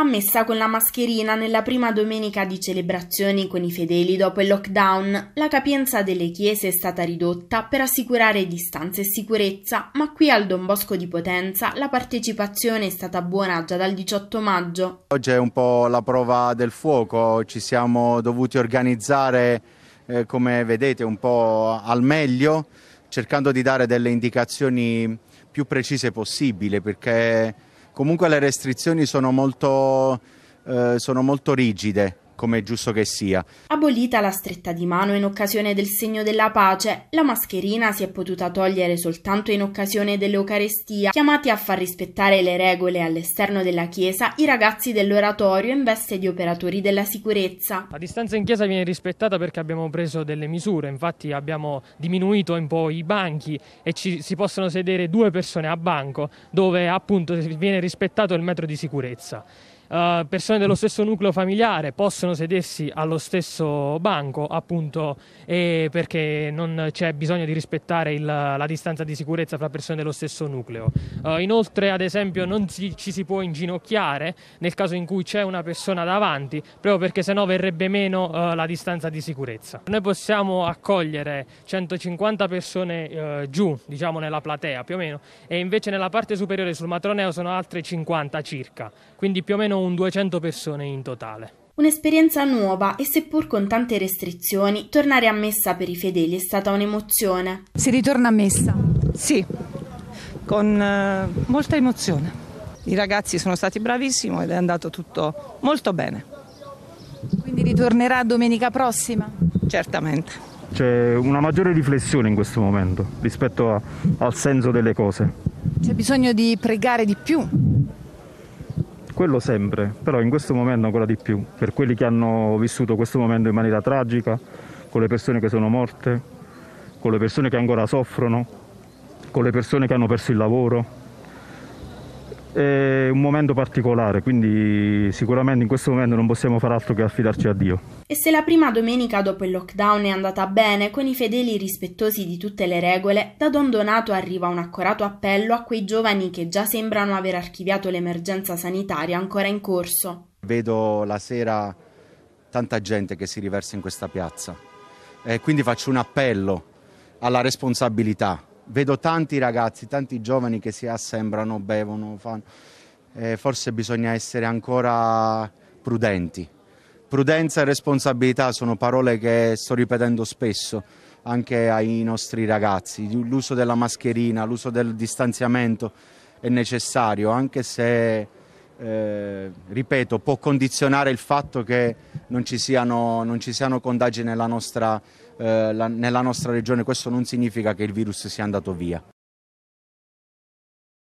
a messa con la mascherina nella prima domenica di celebrazioni con i fedeli dopo il lockdown, la capienza delle chiese è stata ridotta per assicurare distanza e sicurezza, ma qui al Don Bosco di Potenza la partecipazione è stata buona già dal 18 maggio. Oggi è un po' la prova del fuoco, ci siamo dovuti organizzare eh, come vedete un po' al meglio, cercando di dare delle indicazioni più precise possibile perché comunque le restrizioni sono molto, eh, sono molto rigide come è giusto che sia. Abolita la stretta di mano in occasione del segno della pace, la mascherina si è potuta togliere soltanto in occasione dell'Eucarestia, chiamati a far rispettare le regole all'esterno della chiesa i ragazzi dell'oratorio in veste di operatori della sicurezza. La distanza in chiesa viene rispettata perché abbiamo preso delle misure, infatti abbiamo diminuito un po' i banchi e ci, si possono sedere due persone a banco dove appunto viene rispettato il metro di sicurezza. Uh, persone dello stesso nucleo familiare possono possono sedersi allo stesso banco, appunto, perché non c'è bisogno di rispettare il, la distanza di sicurezza fra persone dello stesso nucleo. Uh, inoltre, ad esempio, non ci, ci si può inginocchiare nel caso in cui c'è una persona davanti, proprio perché sennò verrebbe meno uh, la distanza di sicurezza. Noi possiamo accogliere 150 persone uh, giù, diciamo nella platea più o meno, e invece nella parte superiore sul matroneo sono altre 50 circa, quindi più o meno un 200 persone in totale. Un'esperienza nuova e seppur con tante restrizioni, tornare a messa per i fedeli è stata un'emozione. Si ritorna a messa? Sì, con eh, molta emozione. I ragazzi sono stati bravissimi ed è andato tutto molto bene. Quindi ritornerà domenica prossima? Certamente. C'è una maggiore riflessione in questo momento rispetto a, al senso delle cose. C'è bisogno di pregare di più quello sempre, però in questo momento ancora di più, per quelli che hanno vissuto questo momento in maniera tragica, con le persone che sono morte, con le persone che ancora soffrono, con le persone che hanno perso il lavoro, è un momento particolare, quindi sicuramente in questo momento non possiamo fare altro che affidarci a Dio. E se la prima domenica dopo il lockdown è andata bene, con i fedeli rispettosi di tutte le regole, da Don Donato arriva un accorato appello a quei giovani che già sembrano aver archiviato l'emergenza sanitaria ancora in corso. Vedo la sera tanta gente che si riversa in questa piazza. Eh, quindi faccio un appello alla responsabilità, vedo tanti ragazzi, tanti giovani che si assembrano, bevono, fanno. Eh, forse bisogna essere ancora prudenti. Prudenza e responsabilità sono parole che sto ripetendo spesso anche ai nostri ragazzi. L'uso della mascherina, l'uso del distanziamento è necessario, anche se, eh, ripeto, può condizionare il fatto che non ci siano, non ci siano contagi nella nostra città eh, la, nella nostra regione, questo non significa che il virus sia andato via.